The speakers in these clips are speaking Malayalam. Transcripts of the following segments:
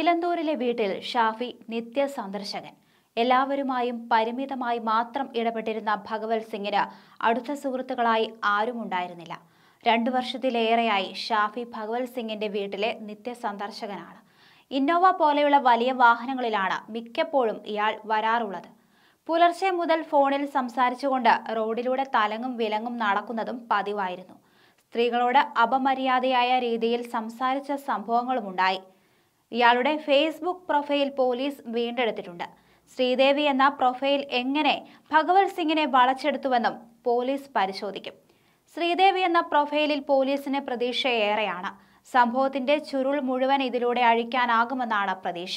ഇലന്തൂരിലെ വീട്ടിൽ ഷാഫി നിത്യ സന്ദർശകൻ എല്ലാവരുമായും പരിമിതമായി മാത്രം ഇടപെട്ടിരുന്ന ഭഗവത് സിംഗിന് അടുത്ത സുഹൃത്തുക്കളായി ആരും ഉണ്ടായിരുന്നില്ല രണ്ടു വർഷത്തിലേറെയായി ഷാഫി ഭഗവത് സിംഗിന്റെ വീട്ടിലെ നിത്യ സന്ദർശകനാണ് ഇന്നോവ പോലെയുള്ള വലിയ വാഹനങ്ങളിലാണ് മിക്കപ്പോഴും ഇയാൾ വരാറുള്ളത് പുലർച്ചെ മുതൽ ഫോണിൽ സംസാരിച്ചുകൊണ്ട് റോഡിലൂടെ തലങ്ങും വിലങ്ങും നടക്കുന്നതും പതിവായിരുന്നു സ്ത്രീകളോട് അപമര്യാദയായ രീതിയിൽ സംസാരിച്ച സംഭവങ്ങളുമുണ്ടായി ഇയാളുടെ ഫേസ്ബുക്ക് പ്രൊഫൈൽ പോലീസ് വീണ്ടെടുത്തിട്ടുണ്ട് ശ്രീദേവി എന്ന പ്രൊഫൈൽ എങ്ങനെ ഭഗവത് സിംഗിനെ വളച്ചെടുത്തുവെന്നും പോലീസ് പരിശോധിക്കും ശ്രീദേവി എന്ന പ്രൊഫൈലിൽ പോലീസിന് പ്രതീക്ഷയേറെയാണ് സംഭവത്തിന്റെ ചുരുൾ മുഴുവൻ ഇതിലൂടെ അഴിക്കാനാകുമെന്നാണ് പ്രതീക്ഷ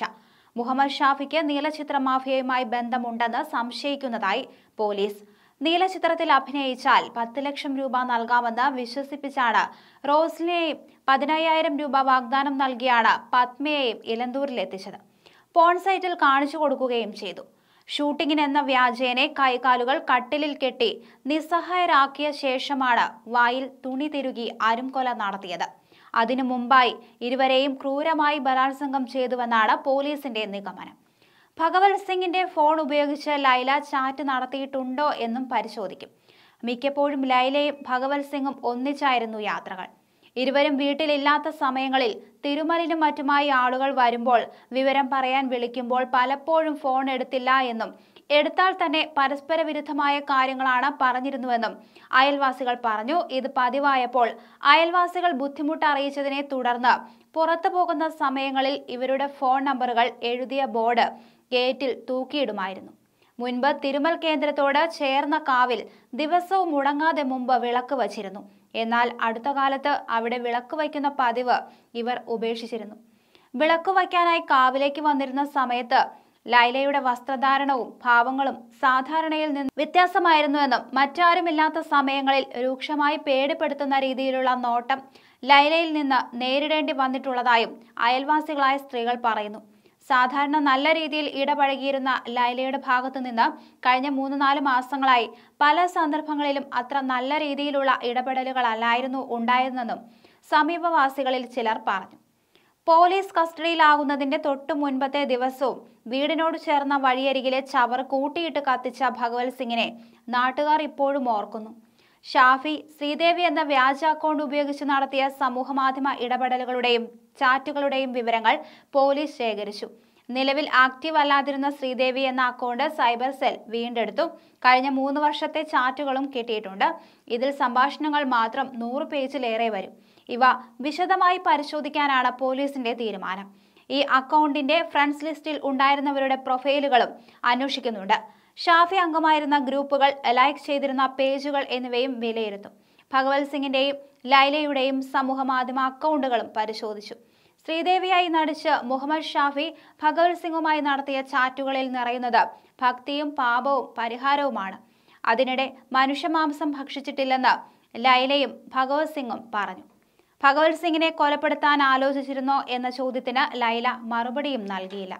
മുഹമ്മദ് ഷാഫിക്ക് നീലചിത്ര മാഫിയയുമായി ബന്ധമുണ്ടെന്ന് സംശയിക്കുന്നതായി പോലീസ് നീലചിത്രത്തിൽ അഭിനയിച്ചാൽ പത്ത് ലക്ഷം രൂപ നൽകാമെന്ന് വിശ്വസിപ്പിച്ചാണ് റോസ്ലിനെയും പതിനയ്യായിരം രൂപ വാഗ്ദാനം നൽകിയാണ് പത്മയെയും ഇലന്തൂരിലെത്തിച്ചത് പോൺ സൈറ്റിൽ കാണിച്ചു കൊടുക്കുകയും ചെയ്തു ഷൂട്ടിങ്ങിനെന്ന എന്ന വ്യാജേനെ കൈകാലുകൾ കട്ടിലിൽ കെട്ടി നിസ്സഹായരാക്കിയ ശേഷമാണ് വായിൽ തുണി തിരുകി അരുംകൊല നടത്തിയത് അതിനു മുമ്പായി ഇരുവരെയും ക്രൂരമായി ബലാത്സംഗം ചെയ്തുവെന്നാണ് പോലീസിന്റെ നിഗമനം ഭഗവത് സിംഗിന്റെ ഫോൺ ഉപയോഗിച്ച് ലൈല ചാറ്റ് നടത്തിയിട്ടുണ്ടോ എന്നും പരിശോധിക്കും മിക്കപ്പോഴും ലൈലയും ഭഗവത് സിംഗും ഒന്നിച്ചായിരുന്നു യാത്രകൾ ഇരുവരും വീട്ടിലില്ലാത്ത സമയങ്ങളിൽ തിരുമലിനും മറ്റുമായി ആളുകൾ വരുമ്പോൾ വിവരം പറയാൻ വിളിക്കുമ്പോൾ പലപ്പോഴും ഫോൺ എടുത്തില്ല എന്നും എടുത്താൽ തന്നെ പരസ്പര വിരുദ്ധമായ കാര്യങ്ങളാണ് പറഞ്ഞിരുന്നുവെന്നും അയൽവാസികൾ പറഞ്ഞു ഇത് പതിവായപ്പോൾ അയൽവാസികൾ ബുദ്ധിമുട്ട് അറിയിച്ചതിനെ തുടർന്ന് പുറത്തു പോകുന്ന സമയങ്ങളിൽ ഇവരുടെ ഫോൺ നമ്പറുകൾ എഴുതിയ ബോർഡ് ഗേറ്റിൽ തൂക്കിയിടുമായിരുന്നു മുൻപ് തിരുമൽ കേന്ദ്രത്തോട് ചേർന്ന കാവിൽ ദിവസവും മുടങ്ങാതെ മുമ്പ് വിളക്ക് വച്ചിരുന്നു എന്നാൽ അടുത്ത കാലത്ത് അവിടെ വിളക്ക് വയ്ക്കുന്ന പതിവ് ഇവർ ഉപേക്ഷിച്ചിരുന്നു വിളക്ക് വയ്ക്കാനായി കാവിലേക്ക് വന്നിരുന്ന സമയത്ത് ലൈലയുടെ വസ്ത്രധാരണവും ഭാവങ്ങളും സാധാരണയിൽ നിന്ന് വ്യത്യാസമായിരുന്നുവെന്നും മറ്റാരുമില്ലാത്ത സമയങ്ങളിൽ രൂക്ഷമായി പേടിപ്പെടുത്തുന്ന രീതിയിലുള്ള നോട്ടം ലൈലയിൽ നിന്ന് നേരിടേണ്ടി വന്നിട്ടുള്ളതായും അയൽവാസികളായ സ്ത്രീകൾ പറയുന്നു സാധാരണ നല്ല രീതിയിൽ ഇടപഴകിയിരുന്ന ലൈലയുടെ ഭാഗത്തു നിന്ന് കഴിഞ്ഞ മൂന്ന് നാല് മാസങ്ങളായി പല സന്ദർഭങ്ങളിലും അത്ര നല്ല രീതിയിലുള്ള ഇടപെടലുകളല്ലായിരുന്നു ഉണ്ടായിരുന്നെന്നും സമീപവാസികളിൽ ചിലർ പറഞ്ഞു പോലീസ് കസ്റ്റഡിയിലാകുന്നതിന്റെ തൊട്ടു മുൻപത്തെ ദിവസവും വീടിനോട് ചേർന്ന വഴിയരികിലെ ചവർ കൂട്ടിയിട്ട് കത്തിച്ച ഭഗവത് സിംഗിനെ നാട്ടുകാർ ഇപ്പോഴും ഓർക്കുന്നു ഷാഫി ശ്രീദേവി എന്ന വ്യാജ അക്കൗണ്ട് ഉപയോഗിച്ച് നടത്തിയ സമൂഹമാധ്യമ ഇടപെടലുകളുടെയും ചാറ്റുകളുടെയും വിവരങ്ങൾ പോലീസ് ശേഖരിച്ചു നിലവിൽ ആക്റ്റീവ് അല്ലാതിരുന്ന ശ്രീദേവി എന്ന അക്കൗണ്ട് സൈബർ സെൽ വീണ്ടെടുത്തു കഴിഞ്ഞ മൂന്ന് വർഷത്തെ ചാറ്റുകളും കിട്ടിയിട്ടുണ്ട് ഇതിൽ സംഭാഷണങ്ങൾ മാത്രം നൂറ് പേജിലേറെ വരും ഇവ വിശദമായി പരിശോധിക്കാനാണ് പോലീസിന്റെ തീരുമാനം ഈ അക്കൗണ്ടിന്റെ ഫ്രണ്ട്സ് ലിസ്റ്റിൽ ഉണ്ടായിരുന്നവരുടെ പ്രൊഫൈലുകളും അന്വേഷിക്കുന്നുണ്ട് ഷാഫി അംഗമായിരുന്ന ഗ്രൂപ്പുകൾ ലൈക്ക് ചെയ്തിരുന്ന പേജുകൾ എന്നിവയും വിലയിരുത്തും ഭഗവത് സിംഗിന്റെയും ലൈലയുടെയും സമൂഹ മാധ്യമ അക്കൗണ്ടുകളും പരിശോധിച്ചു ശ്രീദേവിയായി നടിച്ച് മുഹമ്മദ് ഷാഫി ഭഗവത് സിംഗുമായി നടത്തിയ ചാറ്റുകളിൽ നിറയുന്നത് ഭക്തിയും പാപവും പരിഹാരവുമാണ് അതിനിടെ മനുഷ്യമാംസം ഭക്ഷിച്ചിട്ടില്ലെന്ന് ലൈലയും ഭഗവത് സിംഗും പറഞ്ഞു ഭഗവത് സിംഗിനെ കൊലപ്പെടുത്താൻ ആലോചിച്ചിരുന്നോ എന്ന ചോദ്യത്തിന് ലൈല മറുപടിയും നൽകിയില്ല